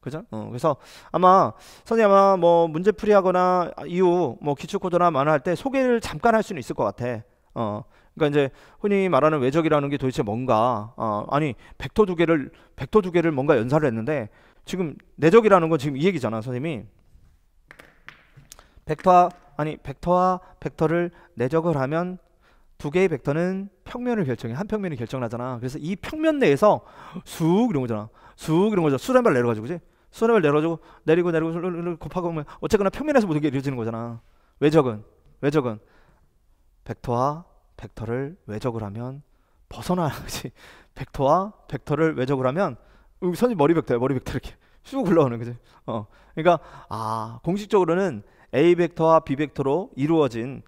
그죠? 어, 그래서 아마 선생님 아마 뭐 문제풀이 하거나 이후 뭐 기출코드나 만화할 때 소개를 잠깐 할 수는 있을 것 같아. 어. 그러니까 이제 흔히 말하는 외적이라는 게 도대체 뭔가? 어, 아니 벡터 두 개를 벡터 두 개를 뭔가 연사를 했는데 지금 내적이라는 건 지금 이 얘기잖아, 선생님이. 벡터와 아니 벡터와 벡터를 내적을 하면 두 개의 벡터는 평면을 결정해 한 평면이 결정나잖아 그래서 이 평면 내에서 쑥 이런 거잖아 쑥 이런 거죠 수란발 내려가지고 그지 수란발 내려가지고 내리고 내리고 곱하고 면 어쨌거나 평면에서 모든 게 이루어지는 거잖아 외적은 외적은 벡터와 벡터를 외적을 하면 벗어나지 그 벡터와 벡터를 외적을 하면 여기 선이 머리 벡터야 머리 벡터 이렇게 쑥 올라오는 거지 어 그러니까 아 공식적으로는 a 벡터와 b 벡터로 이루어진